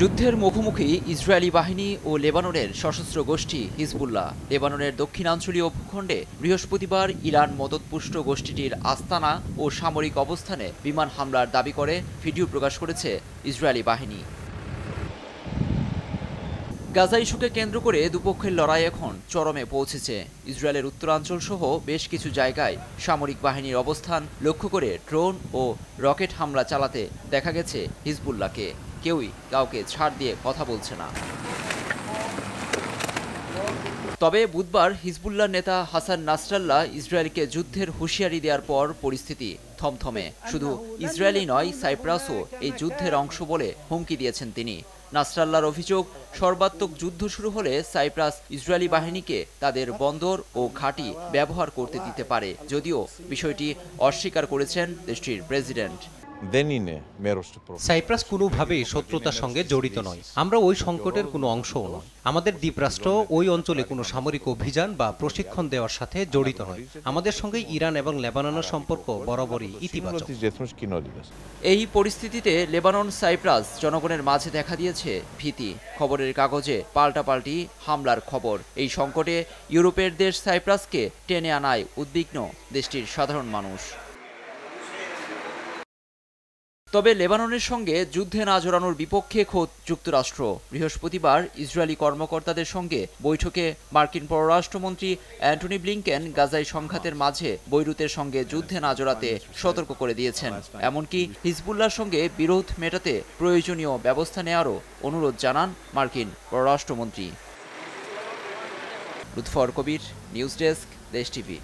যুদ্ধের মুখোমুখি ইসরায়েলি বাহিনী ও লেবাননের সশস্ত্র গোষ্ঠী হিজবুল্লাহ লেবাননের দক্ষিণাঞ্চলীয় ভূখণ্ডে বৃহস্পতিবার ইরান মদতপুষ্ট গোষ্ঠীটির আস্তানা ও সামরিক অবস্থানে বিমান হামলার দাবি করে ভিডিও প্রকাশ করেছে ইসরায়েলি বাহিনী গাজা ইস্যুকে কেন্দ্র করে দুপক্ষের লড়াই এখন চরমে পৌঁছেছে ইসরায়েলের উত্তরাঞ্চল সহ বেশ কিছু জায়গায় সামরিক বাহিনীর অবস্থান লক্ষ্য করে ড্রোন ও রকেট হামলা চালাতে দেখা গেছে হিজবুল্লাহকে কেউই কাউকে ছাড় দিয়ে কথা বলছে না তবে বুধবার হিজবুল্লাহ নেতা হাসান নাসরাল্লাহ ইসরায়েলকে যুদ্ধের হুঁশিয়ারি দেওয়ার পর পরিস্থিতি থমথমে শুধু ইসরায়েলই নয় সাইপ্রাসও এই যুদ্ধের অংশ বলে হুমকি দিয়েছেন তিনি নাসরাল্লার অভিযোগ সর্বাত্মক যুদ্ধ শুরু হলে সাইপ্রাস ইসরায়েলি বাহিনীকে তাদের বন্দর ও ঘাঁটি ব্যবহার করতে দিতে পারে যদিও বিষয়টি অস্বীকার করেছেন দেশটির প্রেসিডেন্ট সাইপ্রাস কোনোভাবেই শত্রুতার সঙ্গে জড়িত নয় আমরা ওই সংকটের কোনো অংশও নয় আমাদের দ্বীপরাষ্ট্র ওই অঞ্চলে কোনো সামরিক অভিযান বা প্রশিক্ষণ দেওয়ার সাথে জড়িত নয় আমাদের সঙ্গে ইরান এবং লেবাননের সম্পর্ক বরাবরই ইতিবাচক এই পরিস্থিতিতে লেবানন সাইপ্রাস জনগণের মাঝে দেখা দিয়েছে ভীতি খবরের কাগজে পাল্টাপাল্টি হামলার খবর এই সংকটে ইউরোপের দেশ সাইপ্রাসকে টেনে আনায় উদ্বিগ্ন দেশটির সাধারণ মানুষ তবে লেবাননের সঙ্গে যুদ্ধে না জড়ানোর বিপক্ষে খোদ যুক্তরাষ্ট্র বৃহস্পতিবার ইসরায়েলি কর্মকর্তাদের সঙ্গে বৈঠকে মার্কিন পররাষ্ট্রমন্ত্রী অ্যান্টনি ব্লিংকেন গাজাই সংঘাতের মাঝে বৈরুতের সঙ্গে যুদ্ধে না জড়াতে সতর্ক করে দিয়েছেন এমনকি হিজবুল্লার সঙ্গে বিরোধ মেটাতে প্রয়োজনীয় ব্যবস্থা নেওয়ারও অনুরোধ জানান মার্কিন পররাষ্ট্রমন্ত্রী Lutfor Kabir news desk Desh TV